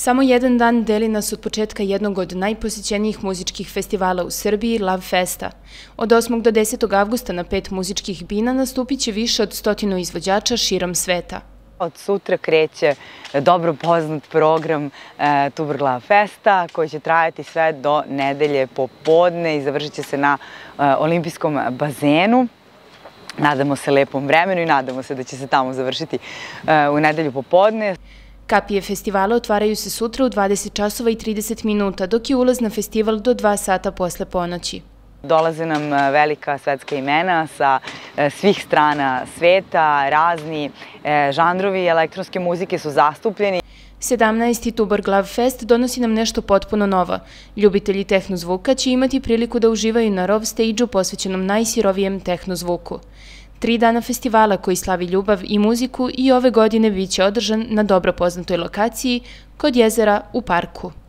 Samo jedan dan deli nas od početka jednog od najposećenijih muzičkih festivala u Srbiji, Love Festa. Od 8. do 10. avgusta na pet muzičkih bina nastupit će više od stotinu izvođača širom sveta. Od sutra kreće dobro poznat program e, Love Festa koji će trajati sve do nedelje popodne i završit će se na e, olimpijskom bazenu. Nadamo se lepom vremenu i nadamo se da će se tamo završiti e, u nedelju popodne. Kapije festivala otvaraju se sutra u 20 časova i 30 minuta, dok je ulaz na festival do 2 sata posle ponoći. Dolaze nam e, velika svetska imena sa e, svih strana sveta, razni e, žandrovi elektronske muzike su zastupljeni. 17. Tubar Glav Fest donosi nam nešto potpuno novo. Ljubitelji tehnozvuka će imati priliku da uživaju na rov stage-u posvećenom najsirovijem tehnozvuku. Tri dana festivala koji slavi ljubav i muziku i ove godine biće održan na dobro poznatoj lokaciji kod jezera u parku.